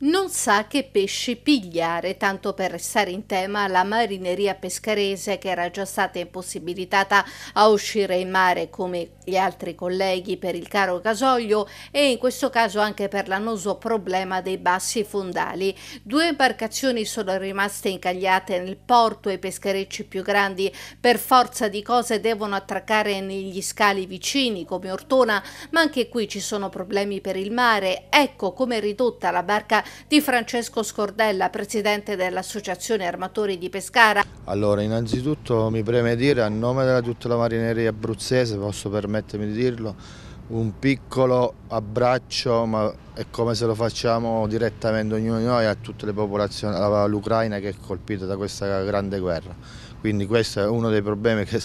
Non sa che pesci pigliare, tanto per restare in tema, la marineria pescarese che era già stata impossibilitata a uscire in mare come gli altri colleghi per il caro gasolio e in questo caso anche per l'annoso problema dei bassi fondali. Due imbarcazioni sono rimaste incagliate nel porto e i pescherecci più grandi per forza di cose devono attraccare negli scali vicini come Ortona, ma anche qui ci sono problemi per il mare. Ecco come è ridotta la barca di Francesco Scordella, presidente dell'Associazione Armatori di Pescara. Allora, innanzitutto mi preme dire a nome di tutta la marineria abruzzese, posso permettermi di dirlo, un piccolo abbraccio, ma è come se lo facciamo direttamente ognuno di noi a tutte le popolazioni, all'Ucraina che è colpita da questa grande guerra quindi questo è uno dei problemi che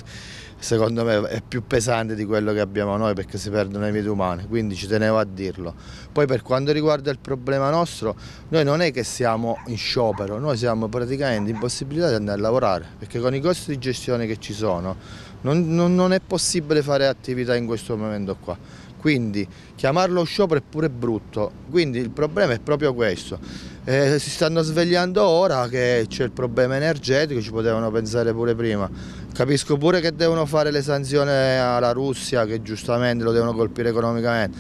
secondo me è più pesante di quello che abbiamo noi perché si perdono le vite umane, quindi ci tenevo a dirlo. Poi per quanto riguarda il problema nostro, noi non è che siamo in sciopero, noi siamo praticamente impossibilitati di andare a lavorare perché con i costi di gestione che ci sono non, non, non è possibile fare attività in questo momento qua quindi chiamarlo sciopero è pure brutto, quindi il problema è proprio questo. Eh, si stanno svegliando ora che c'è il problema energetico, ci potevano pensare pure prima. Capisco pure che devono fare le sanzioni alla Russia, che giustamente lo devono colpire economicamente,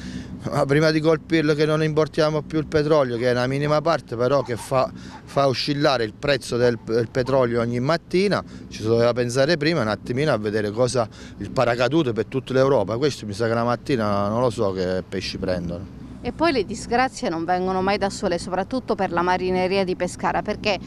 ma prima di colpirlo che non importiamo più il petrolio, che è una minima parte però che fa, fa oscillare il prezzo del, del, petrolio ogni mattina, ci si doveva pensare prima un attimino a vedere cosa il paracadute per tutta l'Europa, questo mi sa che la mattina non lo so che pesci prendono. E poi le disgrazie non vengono mai da sole, soprattutto per la marineria di Pescara, perché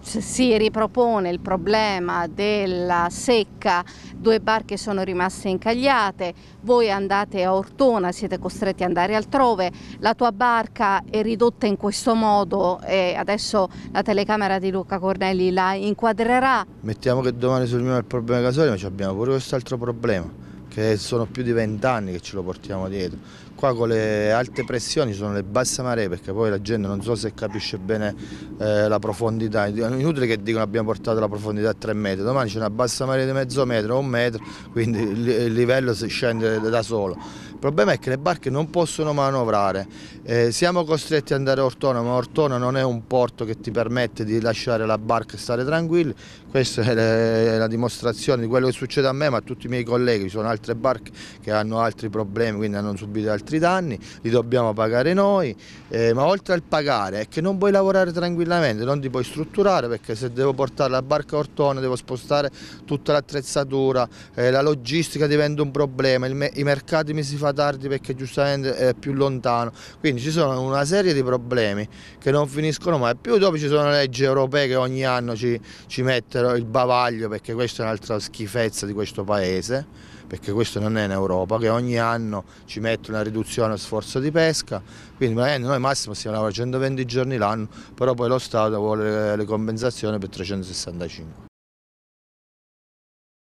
si ripropone il problema della secca, due barche sono rimaste incagliate, voi andate a Ortona, siete costretti ad andare altrove, la tua barca è ridotta in questo modo e adesso la telecamera di Luca Cornelli la inquadrerà. Mettiamo che domani sul mio il problema casole, ma abbiamo pure quest'altro problema che sono più di vent'anni che ce lo portiamo dietro. Qua con le alte pressioni sono le basse maree perché poi la gente non so se capisce bene eh, la profondità, inutile che dicono abbiamo portato la profondità a 3 metri, domani c'è una bassa marea di mezzo metro, o un metro, quindi il livello si scende da solo. Il problema è che le barche non possono manovrare, eh, siamo costretti ad andare a Ortona, ma Ortona non è un porto che ti permette di lasciare la barca e stare tranquilli, questa è eh, la dimostrazione di quello che succede a me ma a tutti i miei colleghi, ci sono altri altre barche che hanno altri problemi, quindi hanno subito altri danni, li dobbiamo pagare noi, eh, ma oltre al pagare è che non puoi lavorare tranquillamente, non ti puoi strutturare perché se devo portare la barca a Ortona devo spostare tutta l'attrezzatura, eh, la logistica diventa un problema, me i mercati mi si fa tardi perché giustamente è più lontano, quindi ci sono una serie di problemi che non finiscono mai, più dopo ci sono leggi europee che ogni anno ci, ci mettono il bavaglio perché questa è un'altra schifezza di questo paese perché questo non è in Europa, che ogni anno ci mette una riduzione al sforzo di pesca, quindi eh, noi massimo stiamo lavorando 120 giorni l'anno, però poi lo Stato vuole le compensazioni per 365.